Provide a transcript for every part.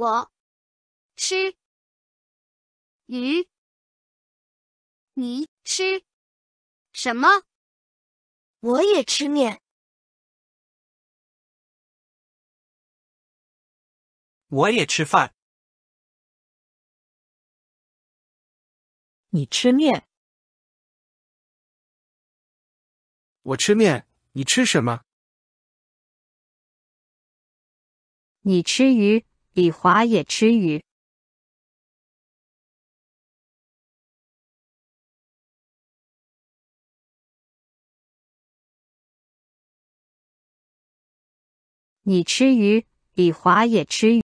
我吃鱼，你吃什么？我也吃面。我也吃饭。你吃面。我吃面，你吃什么？你吃鱼。李华也吃鱼。你吃鱼，李华也吃鱼。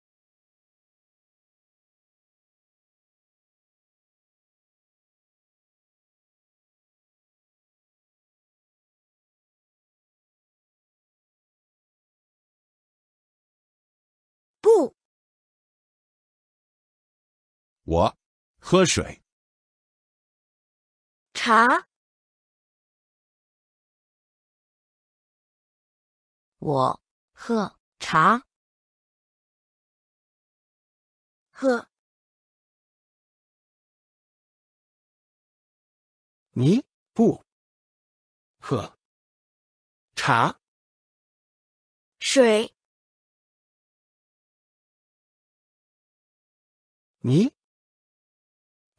我喝水，茶。我喝茶，喝。你不喝茶，水。你。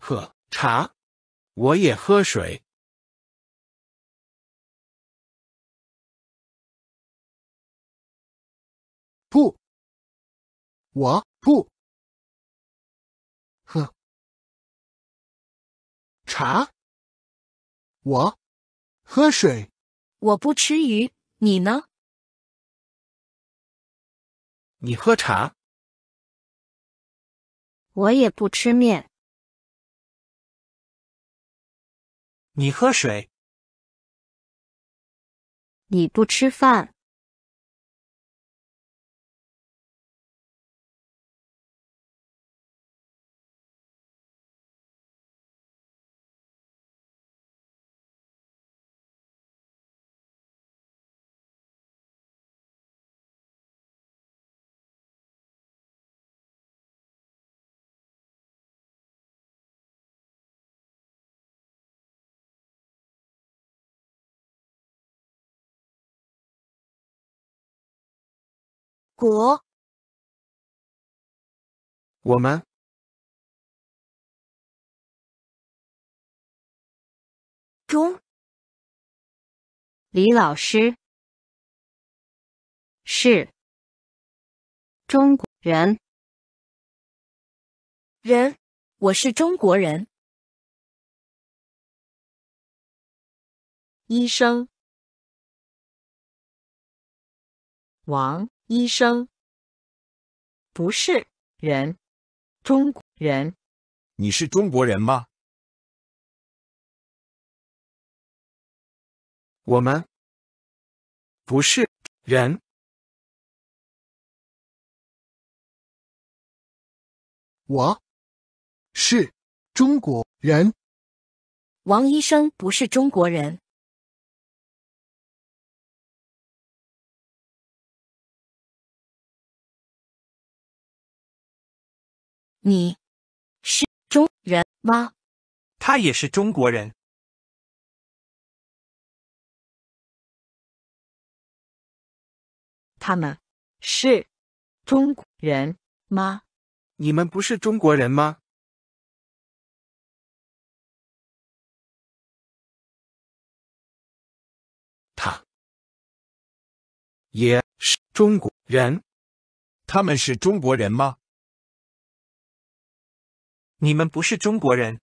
喝茶，我也喝水。不，我不喝，茶，我喝水。我不吃鱼，你呢？你喝茶。我也不吃面。你喝水，你不吃饭。国，我们，中，李老师是中国人，人，我是中国人，医生，王。医生不是人，中国人。你是中国人吗？我们不是人。我是中国人。王医生不是中国人。你是中人吗？他也是中国人。他们是中国人吗？你们不是中国人吗？他也是中国人。他们是中国人吗？你们不是中国人。